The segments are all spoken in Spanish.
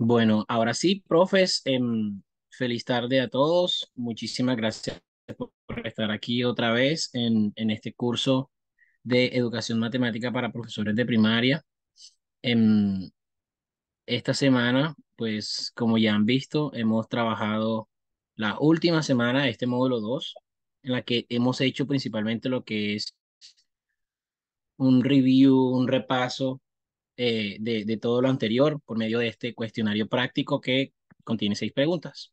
Bueno, ahora sí, profes, em, feliz tarde a todos. Muchísimas gracias por estar aquí otra vez en, este curso de educación matemática para profesores de primaria. Em, esta semana, pues como ya han visto, hemos trabajado la última semana de este módulo 2, en la que hemos hecho principalmente lo que es un review, un repaso eh, de, todo lo anterior por medio de este cuestionario práctico que contiene seis preguntas.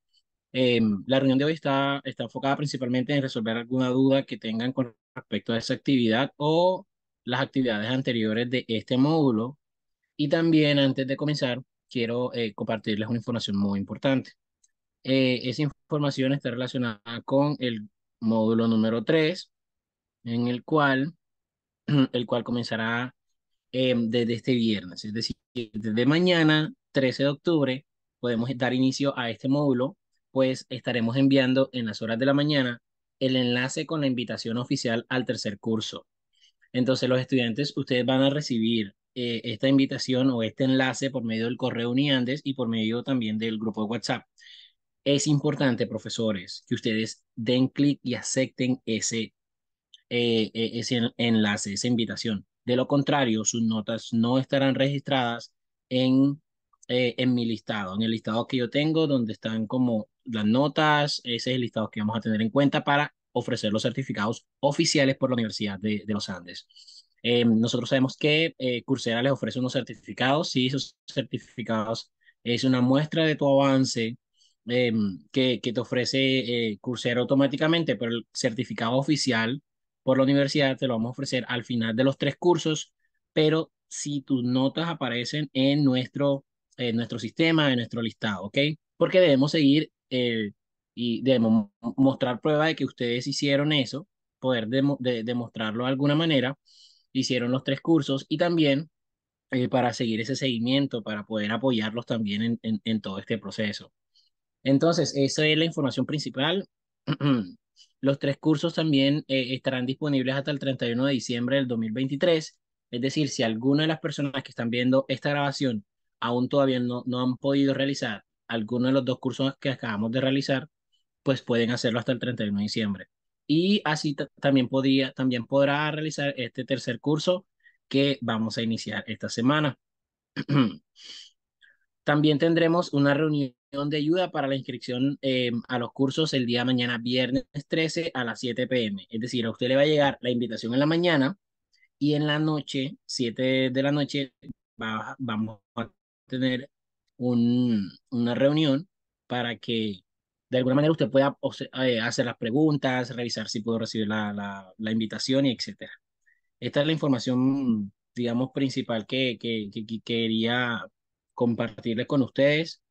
Em, la reunión de hoy está, está enfocada principalmente en resolver alguna duda que tengan con respecto a esa actividad o las actividades anteriores de este módulo. Y también antes de comenzar, quiero eh, compartirles una información muy importante. Eh, esa información está relacionada con el módulo número 3, en el cual, el cual comenzará Em, desde este viernes. Es decir, desde mañana, 13 de octubre, podemos dar inicio a este módulo, pues estaremos enviando en las horas de la mañana el enlace con la invitación oficial al tercer curso. Entonces los estudiantes, ustedes van a recibir eh, esta invitación o este enlace por medio del correo Uniandes y por medio también del grupo de WhatsApp. Es importante, profesores, que ustedes den clic y acepten ese, eh, e, ese enlace, esa invitación. De lo contrario, sus notas no estarán registradas en, eh, en mi listado, en el listado que yo tengo, donde están como las notas, ese es el listado que vamos a tener en cuenta para ofrecer los certificados oficiales por la Universidad de, los Andes. Em, nosotros sabemos que eh, Coursera les ofrece unos certificados, sí, esos certificados es una muestra de tu avance em, que, que, te ofrece eh, Coursera automáticamente, pero el certificado oficial por la universidad, te lo vamos a ofrecer al final de los tres cursos, pero si tus notas aparecen en nuestro, nuestro sistema, en nuestro listado, ¿ok? Porque debemos seguir eh, y debemos mostrar prueba de que ustedes hicieron eso, poder demostrarlo de alguna manera, hicieron los tres cursos y también eh, para seguir ese seguimiento, para poder apoyarlos también en, en, en todo este proceso. Entonces, esa es la información principal. Los tres cursos también eh, estarán disponibles hasta el 31 de diciembre del 2023. Es decir, si alguna de las personas que están viendo esta grabación aún todavía no, no han podido realizar alguno de los dos cursos que acabamos de realizar, pues pueden hacerlo hasta el 31 de diciembre. Y así también, podría, también podrá realizar este tercer curso que vamos a iniciar esta semana. También tendremos una reunión de ayuda para la inscripción eh, a los cursos el día de mañana, viernes 13 a las 7 pm. Es decir, a usted le va a llegar la invitación en la mañana y en la noche, 7 de la noche, vamos a tener un, una reunión para que de alguna manera usted pueda eh, hacer las preguntas, revisar si puedo recibir la, invitación y etcétera. Esta es la información, digamos, principal que, que quería compartirle con ustedes.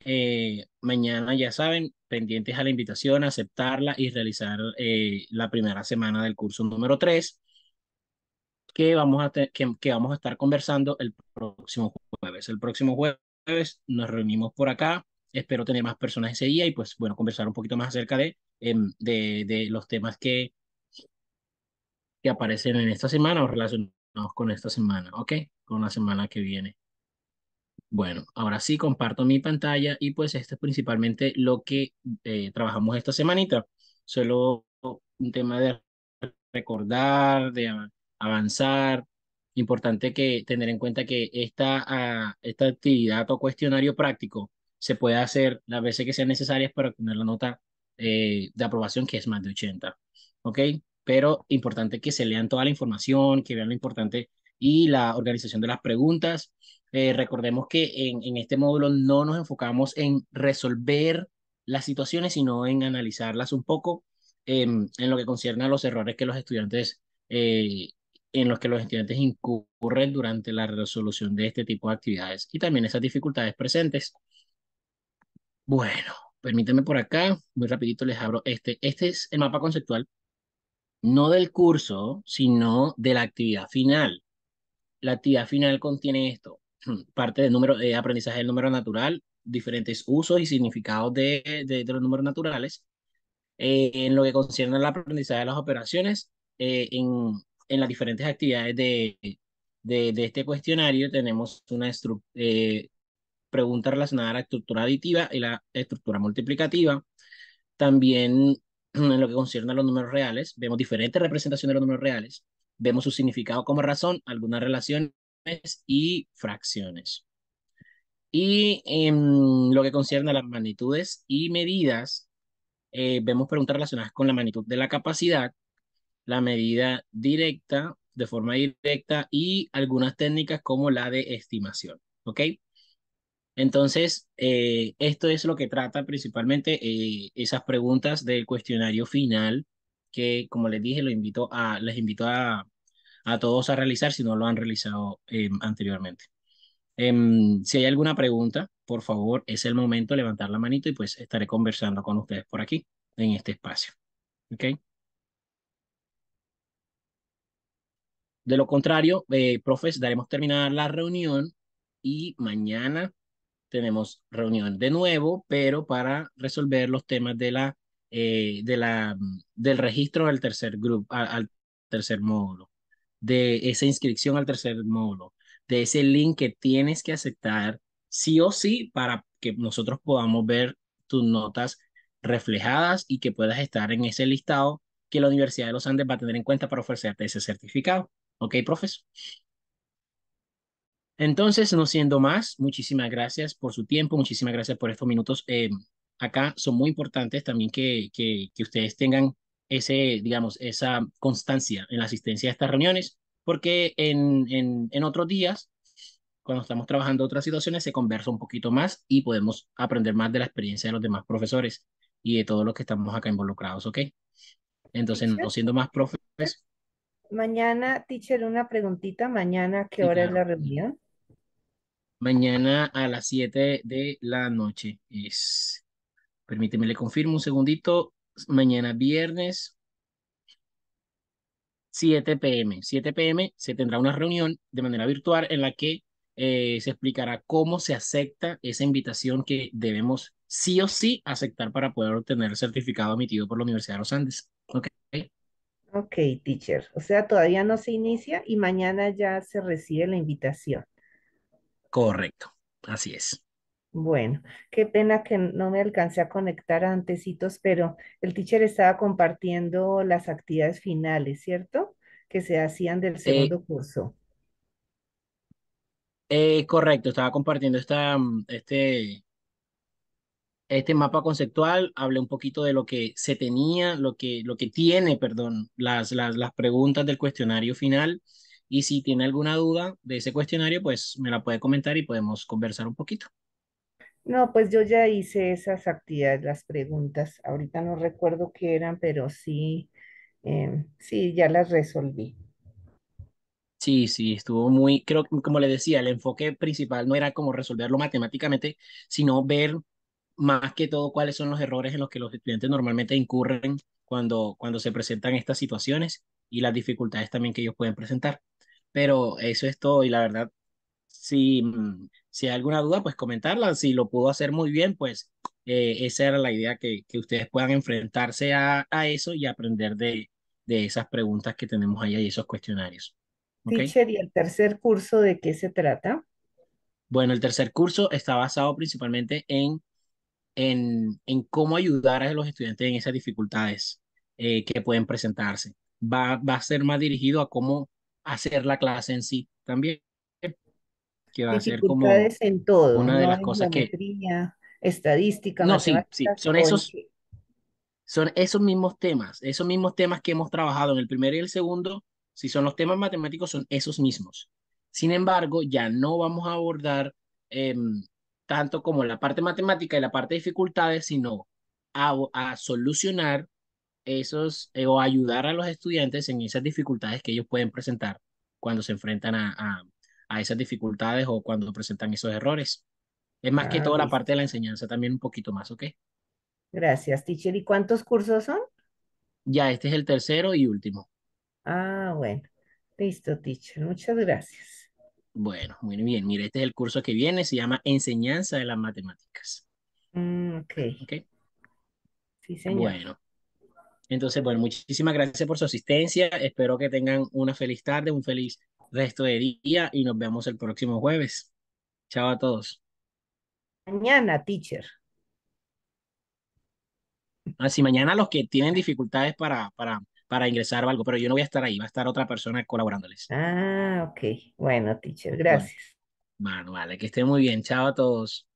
Eh, mañana, ya saben, pendientes a la invitación, aceptarla y realizar eh, la primera semana del curso número 3, que vamos, a que, vamos a estar conversando el próximo jueves. El próximo jueves nos reunimos por acá. Espero tener más personas ese día y pues bueno, conversar un poquito más acerca de, em, de, los temas que, que aparecen en esta semana o relacionados con esta semana, ¿ok? Con la semana que viene. Bueno, ahora sí comparto mi pantalla y pues esto es principalmente lo que eh, trabajamos esta semanita. Solo un tema de recordar, de avanzar. Importante que tener en cuenta que esta, ah, esta actividad o cuestionario práctico se puede hacer las veces que sean necesarias para tener la nota eh, de aprobación que es más de 80. ¿Ok? Pero importante que se lean toda la información, que vean lo importante y la organización de las preguntas. Eh, recordemos que en, este módulo no nos enfocamos en resolver las situaciones, sino en analizarlas un poco em, en lo que concierne a los errores que los estudiantes, eh, en los que los estudiantes incurren durante la resolución de este tipo de actividades y también esas dificultades presentes. Bueno, permítanme por acá, muy rapidito les abro este. Este es el mapa conceptual, no del curso, sino de la actividad final. La actividad final contiene esto, parte del número, de eh, aprendizaje del número natural, diferentes usos y significados de, los números naturales. Eh, en lo que concierne al aprendizaje de las operaciones, eh, en, las diferentes actividades de, este cuestionario tenemos una pregunta relacionada a la estructura aditiva y la estructura multiplicativa. También en lo que concierne a los números reales, vemos diferentes representaciones de los números reales. Vemos su significado como razón, algunas relaciones y fracciones. Y en em, lo que concierne a las magnitudes y medidas, eh, vemos preguntas relacionadas con la magnitud de la capacidad, la medida directa, de forma directa, y algunas técnicas como la de estimación. ¿Ok? Entonces, eh, esto es lo que trata principalmente eh, esas preguntas del cuestionario final que, como les dije, invito a, les invito a, todos a realizar si no lo han realizado eh, anteriormente. Em, si hay alguna pregunta, por favor, es el momento de levantar la manito y pues estaré conversando con ustedes por aquí, en este espacio. ¿Ok? De lo contrario, eh, profes, daremos terminada la reunión y mañana tenemos reunión de nuevo, pero para resolver los temas de la eh, de la, mm, del registro del tercer grupo, al, tercer módulo, de esa inscripción al tercer módulo, de ese link que tienes que aceptar sí o sí para que nosotros podamos ver tus notas reflejadas y que puedas estar en ese listado que la Universidad de los Andes va a tener en cuenta para ofrecerte ese certificado. ¿Ok, profesor? Entonces, no siendo más, muchísimas gracias por su tiempo, muchísimas gracias por estos minutos em, acá son muy importantes también que, que, que ustedes tengan ese, digamos, esa constancia en la asistencia a estas reuniones, porque en, en, en otros días, cuando estamos trabajando otras situaciones, se conversa un poquito más y podemos aprender más de la experiencia de los demás profesores y de todos los que estamos acá involucrados, ¿ok? Entonces, no siendo más profesores... Mañana, teacher, una preguntita. Mañana, ¿qué hora es la reunión? Mañana a las 7 de la noche es. Permíteme, le confirmo un segundito. Mañana viernes, 7 pm. 7 pm se tendrá una reunión de manera virtual en la que eh, se explicará cómo se acepta esa invitación que debemos sí o sí aceptar para poder obtener el certificado emitido por la Universidad de los Andes. Ok. Ok, teacher. O sea, todavía no se inicia y mañana ya se recibe la invitación. Correcto. Así es. Bueno, qué pena que no me alcancé a conectar antesitos, pero el teacher estaba compartiendo las actividades finales, ¿cierto? Que se hacían del eh, segundo curso. Eh, correcto, estaba compartiendo esta, mm, este, este mapa conceptual, hablé un poquito de lo que se tenía, lo que, lo que tiene, perdón, las, las, las preguntas del cuestionario final. Y si tiene alguna duda de ese cuestionario, pues me la puede comentar y podemos conversar un poquito. No, pues yo ya hice esas actividades, las preguntas. Ahorita no recuerdo qué eran, pero sí, em, sí, ya las resolví. Sí, sí, estuvo muy, creo que como le decía, el enfoque principal no era como resolverlo matemáticamente, sino ver más que todo cuáles son los errores en los que los estudiantes normalmente incurren cuando, cuando se presentan estas situaciones y las dificultades también que ellos pueden presentar. Pero eso es todo y la verdad Mm, si, hay alguna duda, pues comentarla. Si lo pudo hacer muy bien, pues eh, esa era la idea, que, ustedes puedan enfrentarse a, eso y aprender de, esas preguntas que tenemos ahí y esos cuestionarios. Teacher, ¿y el tercer curso de qué se trata? Bueno, el tercer curso está basado principalmente en, en, cómo ayudar a los estudiantes en esas dificultades eh, que pueden presentarse. Va, va a ser más dirigido a cómo hacer la clase en sí también que va a ser como en todo, una de las cosas que... Estadística, no, sí, sí, son esos, son esos mismos temas, esos mismos temas que hemos trabajado en el primero y el segundo, si son los temas matemáticos, son esos mismos. Sin embargo, ya no vamos a abordar em, tanto como la parte matemática y la parte de dificultades, sino a, solucionar esos eh, o ayudar a los estudiantes en esas dificultades que ellos pueden presentar cuando se enfrentan a, a esas dificultades o cuando presentan esos errores. Es más que ah, toda la parte de la enseñanza también un poquito más, ¿ok? Gracias, teacher. ¿Y cuántos cursos son? Ya, este es el tercero y último. Ah, bueno. Listo, teacher. Muchas gracias. Bueno, muy bien. mire este es el curso que viene. Se llama Enseñanza de las Matemáticas. Mm, ok. Ok. Sí, señor. Bueno. Entonces, bueno, muchísimas gracias por su asistencia. Espero que tengan una feliz tarde, un feliz resto de día y nos vemos el próximo jueves. Chao a todos. Mañana, teacher. Así, ah, mañana los que tienen dificultades para, para, para ingresar o algo, pero yo no voy a estar ahí, va a estar otra persona colaborándoles. Ah, ok. Bueno, teacher, gracias. Bueno, vale, que esté muy bien. Chao a todos.